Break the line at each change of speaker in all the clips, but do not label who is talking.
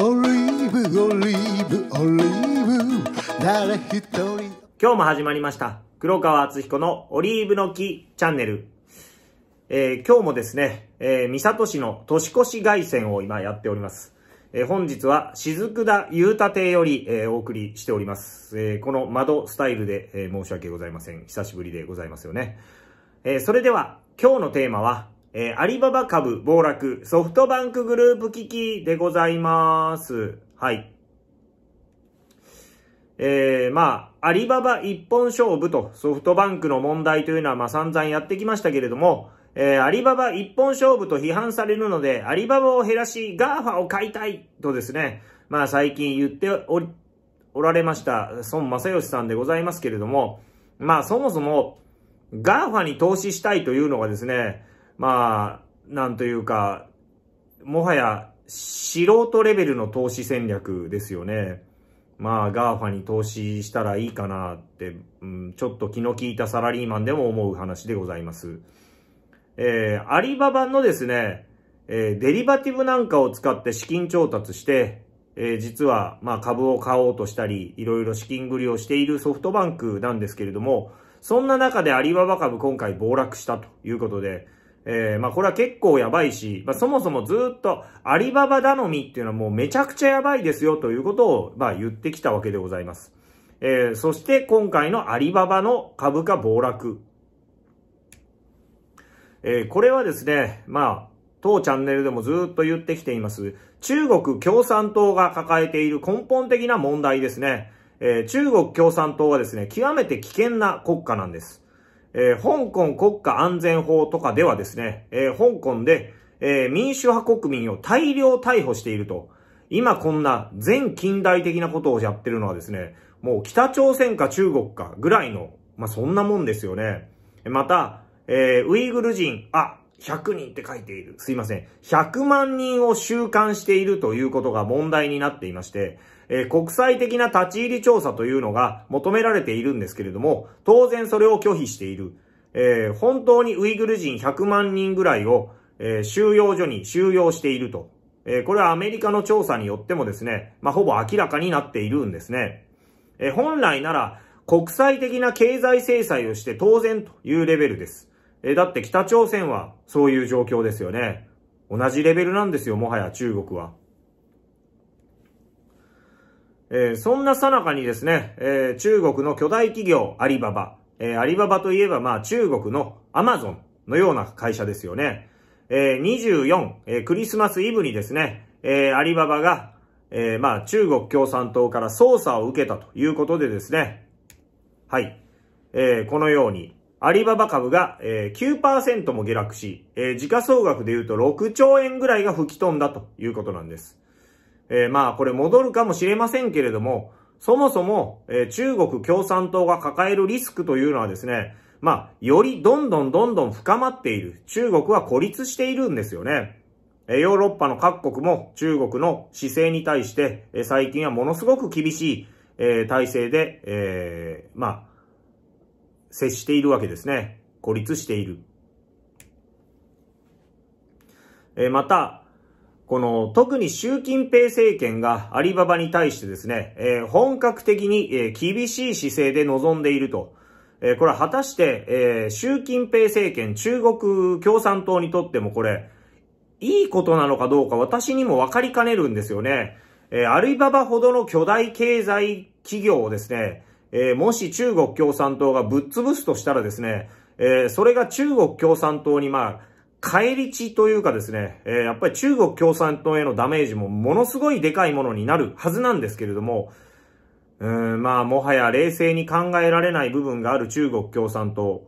オリーブオリーブオリーブ誰一人今日も始まりました黒川敦彦のオリーブの木チャンネル、えー、今日もですね、えー、三郷市の年越し凱旋を今やっておりますえー、本日は雫田雄太邸より、えー、お送りしております。えー、この窓スタイルで、え申し訳ございません。久しぶりでございますよね。えそれでは今日のテーマはえー、アリババ株暴落、ソフトバンクグループ危機でございます。はい。えー、まあ、アリババ一本勝負とソフトバンクの問題というのは、まあ、散々やってきましたけれども、えー、アリババ一本勝負と批判されるので、アリババを減らし、ガーファを買いたいとですね、まあ、最近言っており、おられました、孫正義さんでございますけれども、まあ、そもそも、ガーファに投資したいというのがですね、まあ、なんというか、もはや素人レベルの投資戦略ですよね。まあ、ガーファに投資したらいいかなって、うん、ちょっと気の利いたサラリーマンでも思う話でございます。えー、アリババのですね、えー、デリバティブなんかを使って資金調達して、えー、実は、まあ、株を買おうとしたり、いろいろ資金繰りをしているソフトバンクなんですけれども、そんな中でアリババ株今回暴落したということで、えー、まあこれは結構やばいし、まあそもそもずっとアリババ頼みっていうのはもうめちゃくちゃやばいですよということを、まあ言ってきたわけでございます。えー、そして今回のアリババの株価暴落。えー、これはですね、まあ、当チャンネルでもずっと言ってきています。中国共産党が抱えている根本的な問題ですね。えー、中国共産党はですね、極めて危険な国家なんです。えー、香港国家安全法とかではですね、えー、香港で、えー、民主派国民を大量逮捕していると。今こんな全近代的なことをやってるのはですね、もう北朝鮮か中国かぐらいの、まあ、そんなもんですよね。また、えー、ウイグル人、あ、100人って書いている。すいません。100万人を収監しているということが問題になっていまして、えー、国際的な立ち入り調査というのが求められているんですけれども、当然それを拒否している。えー、本当にウイグル人100万人ぐらいを、えー、収容所に収容していると。えこれはアメリカの調査によってもですね、まあ、ほぼ明らかになっているんですね。え本来なら国際的な経済制裁をして当然というレベルです。えだって北朝鮮はそういう状況ですよね。同じレベルなんですよ、もはや中国は。えー、そんなさなかにですね、えー、中国の巨大企業アリババ、えー、アリババといえばまあ中国のアマゾンのような会社ですよね。えー、24、えー、クリスマスイブにですね、えー、アリババが、えー、まあ中国共産党から捜査を受けたということでですね、はい、えー、このように、アリババ株が、えー、9%も下落し、えー、時価総額で言うと6兆円ぐらいが吹き飛んだということなんです。えー、まあこれ戻るかもしれませんけれども、そもそも、えー、中国共産党が抱えるリスクというのはですね、まあ、よりどんどんどんどん深まっている。中国は孤立しているんですよね。ヨーロッパの各国も中国の姿勢に対して、最近はものすごく厳しい、え体制で、えー、まあ、接しているわけですね。孤立している。えまた、この、特に習近平政権がアリババに対してですね、えー、本格的に、えー、厳しい姿勢で臨んでいると。えー、これは果たして、えー、習近平政権、中国共産党にとってもこれ、いいことなのかどうか私にもわかりかねるんですよね。えー、アリババほどの巨大経済企業をですね、えー、もし中国共産党がぶっ潰すとしたらですね、えー、それが中国共産党にまあ、返り血というかですね、えー、やっぱり中国共産党へのダメージもものすごいでかいものになるはずなんですけれども、うんまあ、もはや冷静に考えられない部分がある中国共産党。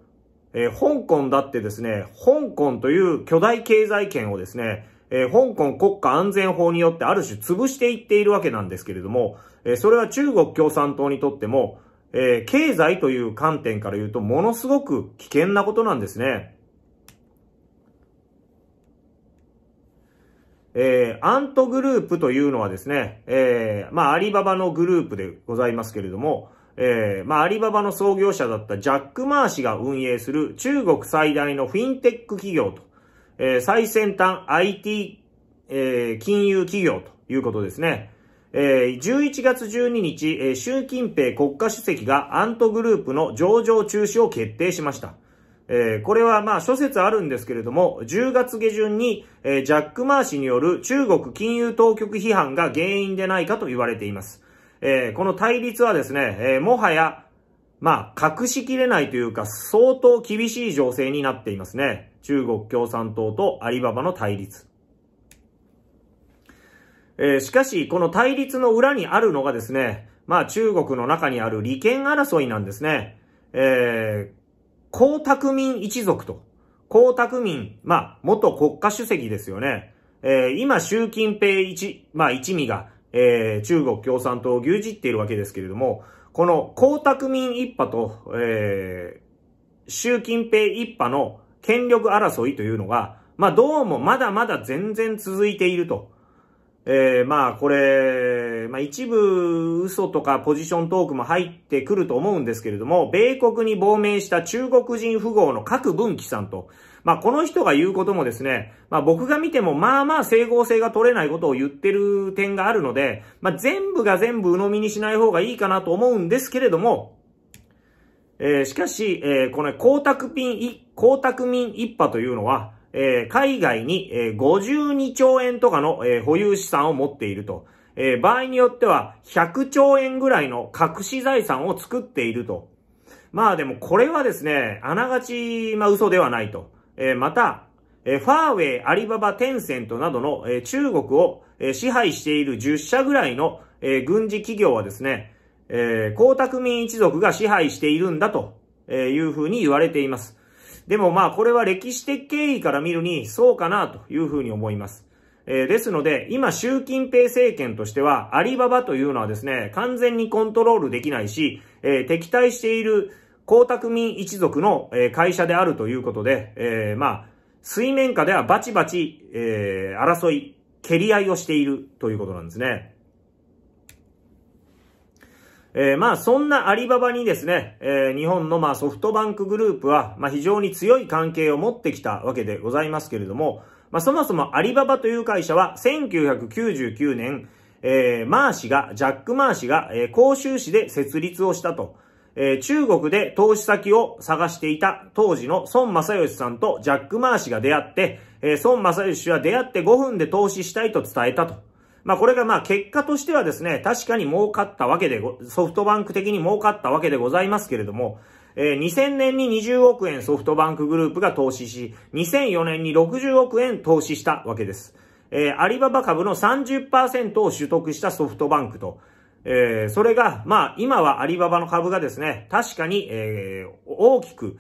えー、香港だってですね、香港という巨大経済圏をですね、えー、香港国家安全法によってある種潰していっているわけなんですけれども、えー、それは中国共産党にとっても、え経済という観点から言うとものすごく危険なことなんですね。えー、アントグループというのはですね、えー、まあ、アリババのグループでございますけれども、えー、まあ、アリババの創業者だったジャック・マー氏が運営する中国最大のフィンテック企業と、えー、最先端 IT、えー、金融企業ということですね。えー、11月12日、えー、習近平国家主席がアントグループの上場中止を決定しました。えー、これはまあ諸説あるんですけれども、10月下旬に、えー、ジャック・マー氏による中国金融当局批判が原因でないかと言われています。えー、この対立はですね、えもはや、まあ、隠しきれないというか、相当厳しい情勢になっていますね。中国共産党とアリババの対立。えしかし、この対立の裏にあるのがですね、まあ中国の中にある利権争いなんですね。えー、江沢民一族と、江沢民、まあ、元国家主席ですよね。えー、今、習近平一、まあ、一味が、えー、中国共産党を牛耳っているわけですけれども、この江沢民一派と、えー、習近平一派の権力争いというのが、まあ、どうもまだまだ全然続いていると。えー、まあこれ、まあ一部嘘とかポジショントークも入ってくると思うんですけれども、米国に亡命した中国人富豪の各文紀さんと、まあこの人が言うこともですね、まあ僕が見てもまあまあ整合性が取れないことを言ってる点があるので、まあ全部が全部鵜呑みにしない方がいいかなと思うんですけれども、えー、しかし、えー、この光沢民江光沢民一派というのは、えー、海外に、えー、52兆円とかの、えー、保有資産を持っていると。えー、場合によっては100兆円ぐらいの隠し財産を作っていると。まあでもこれはですね、あながち、まあ嘘ではないと。えー、また、えー、ファーウェイ、アリババ、テンセントなどの、えー、中国を、えー、支配している10社ぐらいの、えー、軍事企業はですね、えー、江沢民一族が支配しているんだと、えー、いうふうに言われています。でもまあこれは歴史的経緯から見るにそうかなというふうに思います。えー、ですので、今、習近平政権としては、アリババというのはですね、完全にコントロールできないし、えー、敵対している江沢民一族の、え会社であるということで、えまあ、水面下ではバチバチ、え争い、蹴り合いをしているということなんですね。えー、まあそんなアリババにですね、えー、日本のまあソフトバンクグループは、まあ非常に強い関係を持ってきたわけでございますけれども、まあそもそもアリババという会社は1999年、えー、マー氏が、ジャック・マー氏が、えー、広州市で設立をしたと。えー、中国で投資先を探していた当時の孫正義さんとジャック・マー氏が出会って、えー、孫正義は出会って5分で投資したいと伝えたと。まあこれがまあ結果としてはですね、確かに儲かったわけで、ソフトバンク的に儲かったわけでございますけれども、えー、2000年に20億円ソフトバンクグループが投資し、2004年に60億円投資したわけです。えー、アリババ株の30%を取得したソフトバンクと、えー、それが、まあ、今はアリババの株がですね、確かに、えー、大きく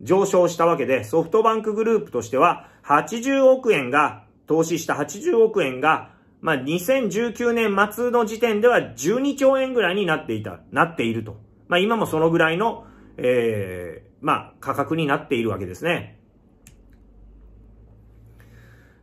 上昇したわけで、ソフトバンクグループとしては、80億円が、投資した80億円が、まあ、2019年末の時点では12兆円ぐらいになっていた、なっていると。まあ、今もそのぐらいの、ええー、まあ、価格になっているわけですね。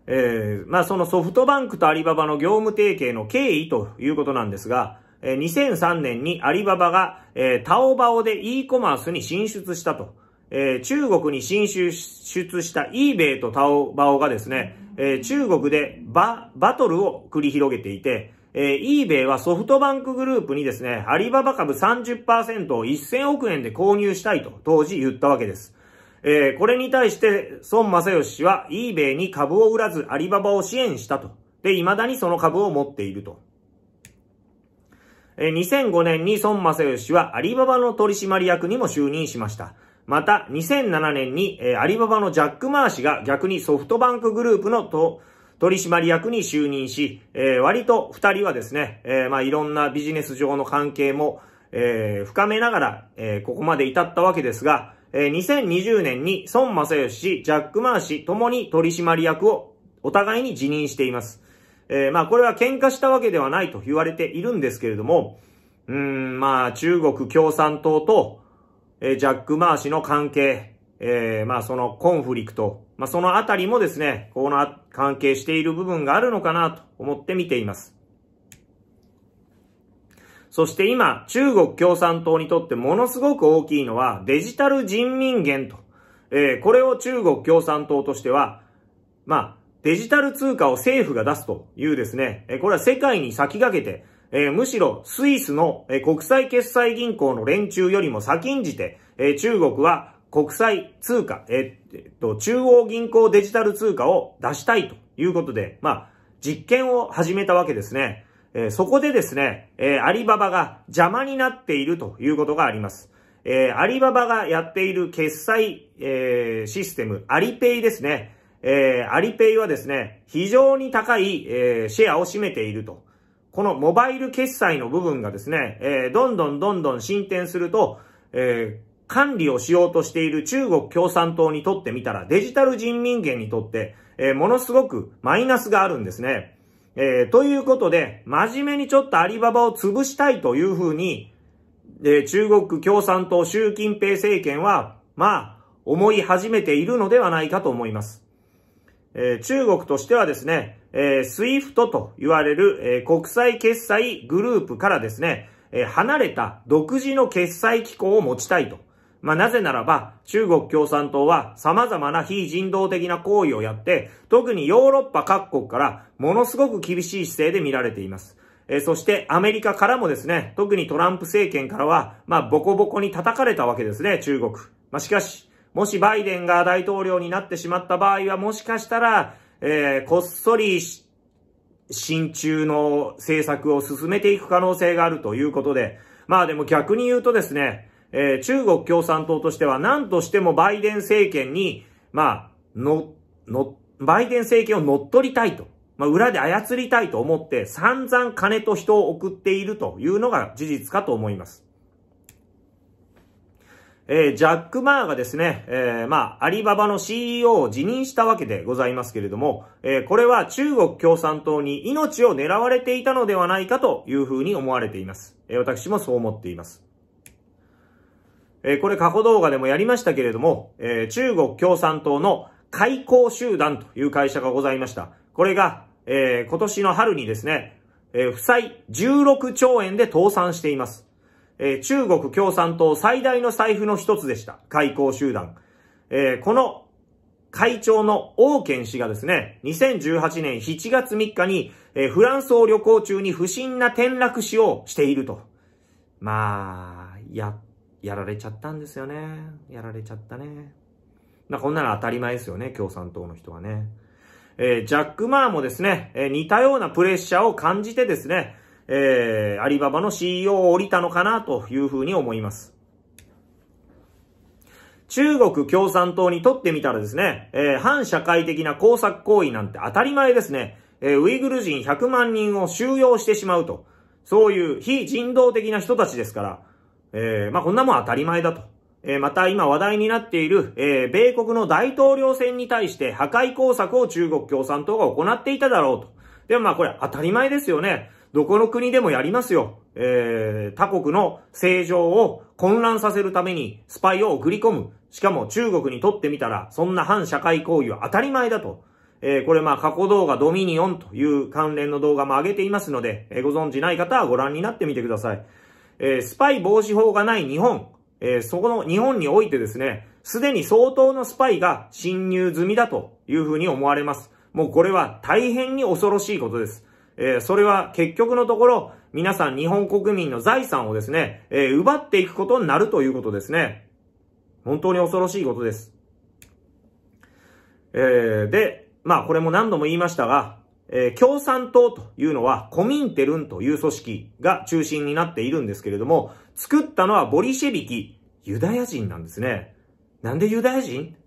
ええー、まあ、そのソフトバンクとアリババの業務提携の経緯ということなんですが、えー、2003年にアリババが、えー、タオバオで e コマースに進出したと。えー、中国に進出した eBay とタオバオがですね、えー、中国でバ、バトルを繰り広げていて、えー、eBay はソフトバンクグループにですね、アリババ株30%を1000億円で購入したいと当時言ったわけです。えー、これに対して孫正義氏は eBay に株を売らずアリババを支援したと。で、未だにその株を持っていると。え2005年に孫正義氏はアリババの取締役にも就任しました。また、2007年に、えー、アリババのジャック・マー氏が逆にソフトバンクグループのと取締役に就任し、えー、割と二人はですね、えー、まあいろんなビジネス上の関係も、えー、深めながら、えー、ここまで至ったわけですが、えー、2020年に孫正義氏、ジャック・マー氏ともに取締役をお互いに辞任しています。えー、まあこれは喧嘩したわけではないと言われているんですけれども、うん、まあ中国共産党と、えジャック・マー氏の関係、えー、まあそのコンフリクト、まあそのあたりもですね、この関係している部分があるのかなと思って見ています。そして今、中国共産党にとってものすごく大きいのはデジタル人民元と、えー、これを中国共産党としては、まあ、デジタル通貨を政府が出すというですね、これは世界に先駆けて、えー、むしろスイスの、えー、国際決済銀行の連中よりも先んじて、えー、中国は国際通貨、えー、っと、中央銀行デジタル通貨を出したいということで、まあ、実験を始めたわけですね。えー、そこでですね、えー、アリババが邪魔になっているということがあります。えー、アリババがやっている決済、えー、システム、アリペイですね。えー、アリペイはですね、非常に高い、えー、シェアを占めていると。このモバイル決済の部分がですね、えー、どんどんどんどん進展すると、えー、管理をしようとしている中国共産党にとってみたら、デジタル人民元にとって、えー、ものすごくマイナスがあるんですね。えー、ということで、真面目にちょっとアリババを潰したいというふうに、えー、中国共産党習近平政権は、まあ、思い始めているのではないかと思います。えー、中国としてはですね、えー、スイフトと言われる、えー、国際決済グループからですね、えー、離れた独自の決済機構を持ちたいと。まあ、なぜならば、中国共産党は様々な非人道的な行為をやって、特にヨーロッパ各国からものすごく厳しい姿勢で見られています。えそしてアメリカからもですね、特にトランプ政権からは、まあ、ボコボコに叩かれたわけですね、中国。まあ、しかし、もしバイデンが大統領になってしまった場合は、もしかしたら、えー、こっそり、親中の政策を進めていく可能性があるということで、まあでも逆に言うとですね、えー、中国共産党としては何としてもバイデン政権に、まあ、の、の、バイデン政権を乗っ取りたいと。まあ、裏で操りたいと思って散々金と人を送っているというのが事実かと思います。えー、ジャック・マーがですね、えー、まあ、アリババの CEO を辞任したわけでございますけれども、えー、これは中国共産党に命を狙われていたのではないかというふうに思われています。え私もそう思っています。えこれ過去動画でもやりましたけれども、え中国共産党の開港集団という会社がございました。これが、え今年の春にですね、え負債16兆円で倒産しています。え中国共産党最大の財布の一つでした。開港集団。えこの会長の王健氏がですね、2018年7月3日に、えフランスを旅行中に不審な転落死をしていると。まあ、や、やられちゃったんですよね。やられちゃったね。まあ、こんなの当たり前ですよね、共産党の人はね。えー、ジャック・マーもですね、えー、似たようなプレッシャーを感じてですね、えー、アリババの CEO を降りたのかなというふうに思います。中国共産党にとってみたらですね、えー、反社会的な工作行為なんて当たり前ですね。えー、ウイグル人100万人を収容してしまうと。そういう非人道的な人たちですから、えー、まあ、こんなもん当たり前だと。えー、また今話題になっている、えー、米国の大統領選に対して破壊工作を中国共産党が行っていただろうと。でもまあこれ当たり前ですよね。どこの国でもやりますよ。えー、他国の政情を混乱させるためにスパイを送り込む。しかも中国にとってみたら、そんな反社会行為は当たり前だと。えー、これまあ過去動画ドミニオンという関連の動画も上げていますので、えー、ご存知ない方はご覧になってみてください。えー、スパイ防止法がない日本、えそこの日本においてですね、すでに相当のスパイが侵入済みだというふうに思われます。もうこれは大変に恐ろしいことです。えー、それは結局のところ、皆さん日本国民の財産をですね、えー、奪っていくことになるということですね。本当に恐ろしいことです。えー、で、まあこれも何度も言いましたが、えー、共産党というのはコミンテルンという組織が中心になっているんですけれども、作ったのはボリシェビキ、ユダヤ人なんですね。なんでユダヤ人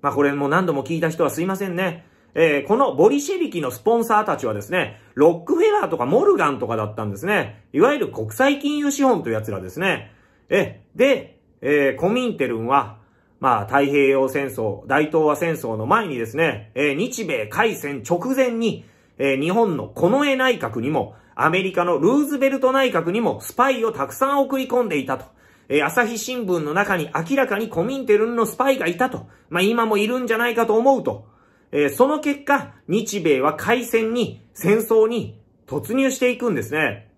まあこれも何度も聞いた人はすいませんね。えー、このボリシェビキのスポンサーたちはですね、ロックフェラーとかモルガンとかだったんですね。いわゆる国際金融資本という奴らですね。え、で、えー、コミンテルンは、まあ、太平洋戦争、大東亜戦争の前にですね、えー、日米開戦直前に、えー、日本の近衛内閣にも、アメリカのルーズベルト内閣にもスパイをたくさん送り込んでいたと。えー、朝日新聞の中に明らかにコミンテルンのスパイがいたと。まあ、今もいるんじゃないかと思うと。えー、その結果、日米は海戦に、戦争に突入していくんですね。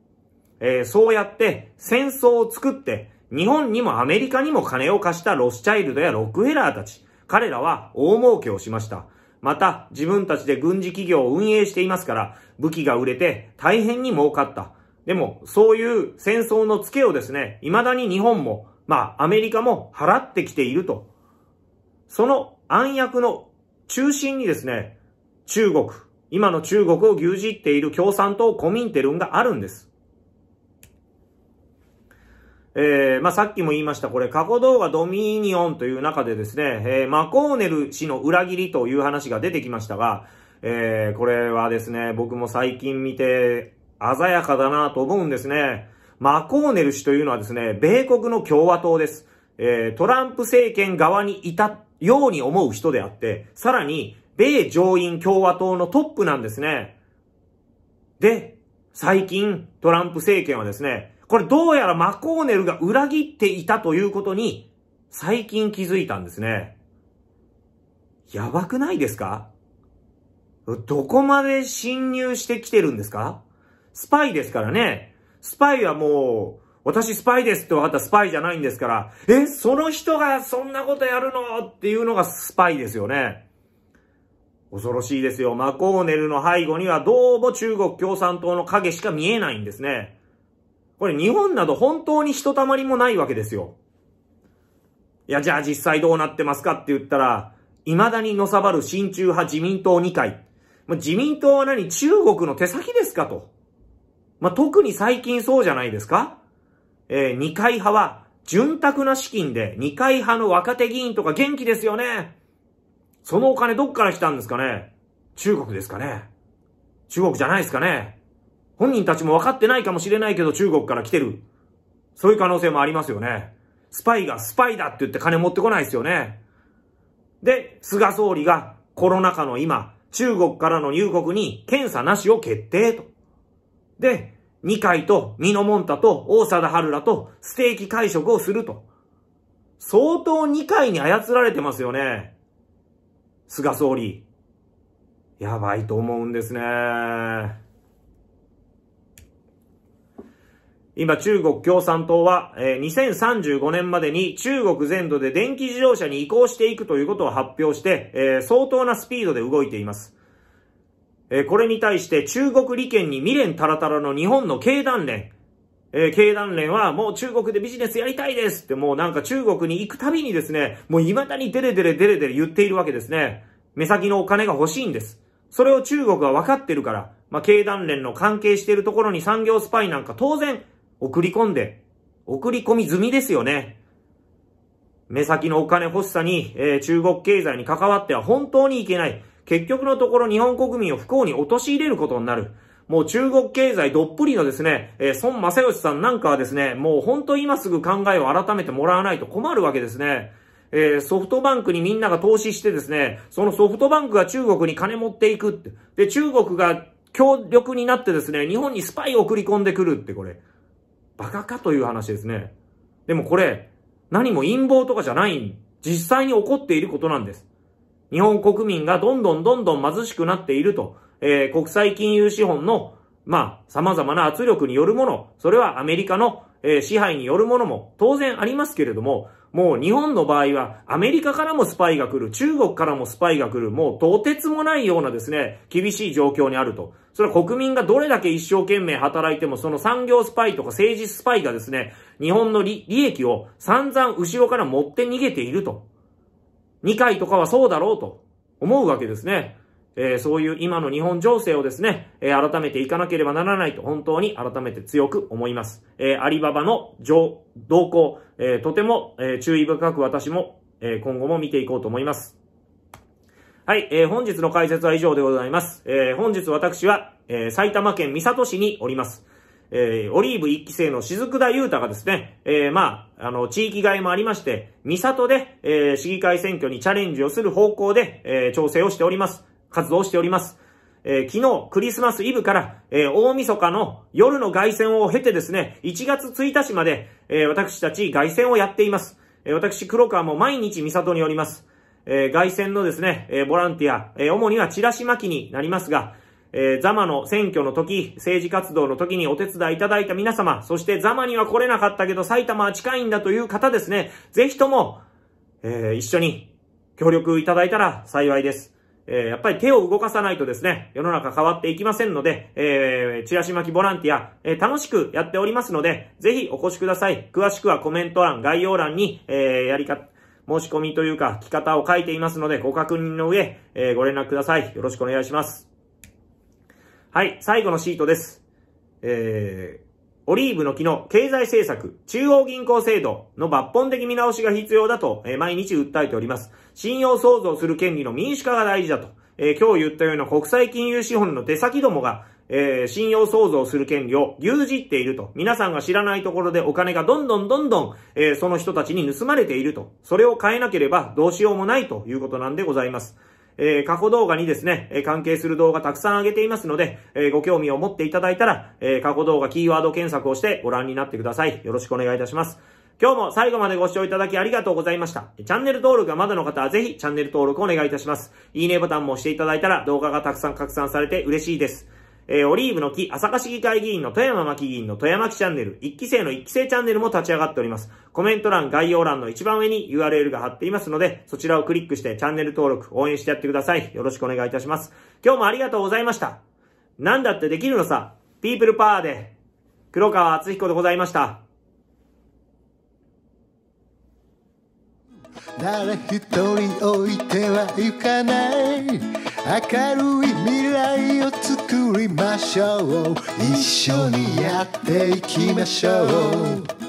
えー、そうやって戦争を作って、日本にもアメリカにも金を貸したロスチャイルドやロックヘラーたち、彼らは大儲けをしました。また、自分たちで軍事企業を運営していますから、武器が売れて大変に儲かった。でも、そういう戦争のツケをですね、未だに日本も、まあ、アメリカも払ってきていると。その暗躍の中心にですね、中国、今の中国を牛耳っている共産党コミンテルンがあるんです。えー、まあ、さっきも言いました、これ、過去動画ドミニオンという中でですね、えー、マコーネル氏の裏切りという話が出てきましたが、えー、これはですね、僕も最近見て、鮮やかだなと思うんですね。マコーネル氏というのはですね、米国の共和党です。えー、トランプ政権側にいたように思う人であって、さらに、米上院共和党のトップなんですね。で、最近、トランプ政権はですね、これどうやらマコーネルが裏切っていたということに、最近気づいたんですね。やばくないですかどこまで侵入してきてるんですかスパイですからね。スパイはもう、私スパイですって分かったらスパイじゃないんですから、え、その人がそんなことやるのっていうのがスパイですよね。恐ろしいですよ。マコーネルの背後にはどうも中国共産党の影しか見えないんですね。これ日本など本当にひとたまりもないわけですよ。いや、じゃあ実際どうなってますかって言ったら、未だにのさばる親中派自民党2回。ま自民党は何中国の手先ですかと。まあ、特に最近そうじゃないですかえー、二階派は、潤沢な資金で二階派の若手議員とか元気ですよね。そのお金どっから来たんですかね中国ですかね中国じゃないですかね本人たちも分かってないかもしれないけど中国から来てる。そういう可能性もありますよね。スパイがスパイだって言って金持ってこないですよね。で、菅総理がコロナ禍の今、中国からの入国に検査なしを決定と。で、二階とミのモンと大貞治らとステーキ会食をすると。相当二階に操られてますよね。菅総理。やばいと思うんですね。今、中国共産党は、えー、2035年までに中国全土で電気自動車に移行していくということを発表して、えー、相当なスピードで動いています。えこれに対して中国利権に未練たらたらの日本の経団連、えー、経団連はもう中国でビジネスやりたいですってもうなんか中国に行くたびにですね、もう未だにデレデレデレデレ言っているわけですね。目先のお金が欲しいんです。それを中国は分かってるから、まあ、経団連の関係しているところに産業スパイなんか当然送り込んで、送り込み済みですよね。目先のお金欲しさに、えー、中国経済に関わっては本当にいけない。結局のところ日本国民を不幸に陥れることになる。もう中国経済どっぷりのですね、えー、孫正義さんなんかはですね、もうほんと今すぐ考えを改めてもらわないと困るわけですね。えー、ソフトバンクにみんなが投資してですね、そのソフトバンクが中国に金持っていくって。で、中国が強力になってですね、日本にスパイを送り込んでくるってこれ。バカかという話ですね。でもこれ、何も陰謀とかじゃない、実際に起こっていることなんです。日本国民がどんどんどんどん貧しくなっていると、えー、国際金融資本の、まあ、様々な圧力によるもの、それはアメリカの、えー、支配によるものも当然ありますけれども、もう日本の場合はアメリカからもスパイが来る、中国からもスパイが来る、もうとてつもないようなですね、厳しい状況にあると。それは国民がどれだけ一生懸命働いても、その産業スパイとか政治スパイがですね、日本の利益を散々後ろから持って逃げていると。二階とかはそうだろうと思うわけですね。えー、そういう今の日本情勢をですね、えー、改めていかなければならないと本当に改めて強く思います。えー、アリババの動向、えとても、え注意深く私も、え今後も見ていこうと思います。はい、え本日の解説は以上でございます。え本日私は、え埼玉県三郷市におります。えー、オリーブ一期生の雫田優太がですね、えー、まあ、あの、地域外もありまして、三里で、えー、市議会選挙にチャレンジをする方向で、えー、調整をしております。活動しております。えー、昨日、クリスマスイブから、えー、大晦日の夜の外戦を経てですね、1月1日まで、えー、私たち外戦をやっています。えー、私、黒川も毎日三里におります。えー、外戦のですね、えー、ボランティア、えー、主にはチラシ巻きになりますが、えー、ザマの選挙の時、政治活動の時にお手伝いいただいた皆様、そしてザマには来れなかったけど埼玉は近いんだという方ですね、ぜひとも、えー、一緒に協力いただいたら幸いです。えー、やっぱり手を動かさないとですね、世の中変わっていきませんので、えー、チラシ巻きボランティア、えー、楽しくやっておりますので、ぜひお越しください。詳しくはコメント欄、概要欄に、えー、やり方、申し込みというか、着方を書いていますので、ご確認の上、えー、ご連絡ください。よろしくお願いします。はい、最後のシートです。えー、オリーブの木の経済政策、中央銀行制度の抜本的見直しが必要だと、えー、毎日訴えております。信用創造する権利の民主化が大事だと、えー、今日言ったような国際金融資本の手先どもが、えー、信用創造する権利を牛耳っていると。皆さんが知らないところでお金がどんどんどんどん、えー、その人たちに盗まれていると。それを変えなければどうしようもないということなんでございます。えー、過去動画にですね、え関係する動画たくさん上げていますので、えご興味を持っていただいたら、え過去動画キーワード検索をしてご覧になってください。よろしくお願いいたします。今日も最後までご視聴いただきありがとうございました。チャンネル登録がまだの方はぜひチャンネル登録をお願いいたします。いいねボタンも押していただいたら動画がたくさん拡散されて嬉しいです。えー、オリーブの木、朝霞市議会議員の富山巻議員の富山木チャンネル、一期生の一期生チャンネルも立ち上がっております。コメント欄、概要欄の一番上に URL が貼っていますので、そちらをクリックしてチャンネル登録、応援してやってください。よろしくお願いいたします。今日もありがとうございました。なんだってできるのさ、ピープルパワーで、黒川厚彦でございました。誰一人置いてはいかない明るい未来を作りましょう一緒にやっていきましょう